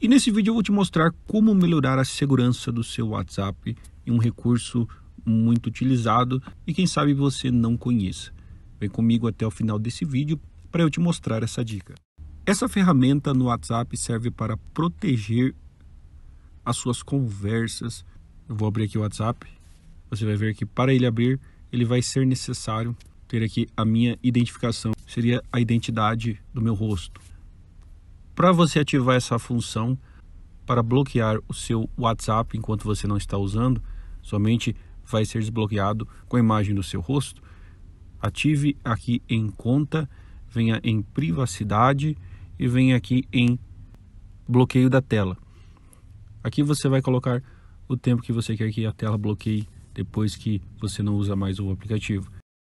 E nesse vídeo eu vou te mostrar como melhorar a segurança do seu WhatsApp em um recurso muito utilizado e quem sabe você não conheça. Vem comigo até o final desse vídeo para eu te mostrar essa dica. Essa ferramenta no WhatsApp serve para proteger as suas conversas. Eu vou abrir aqui o WhatsApp. Você vai ver que para ele abrir, ele vai ser necessário ter aqui a minha identificação. Seria a identidade do meu rosto. Para você ativar essa função para bloquear o seu WhatsApp enquanto você não está usando, somente vai ser desbloqueado com a imagem do seu rosto. Ative aqui em conta, venha em privacidade e venha aqui em bloqueio da tela. Aqui você vai colocar o tempo que você quer que a tela bloqueie depois que você não usa mais o aplicativo.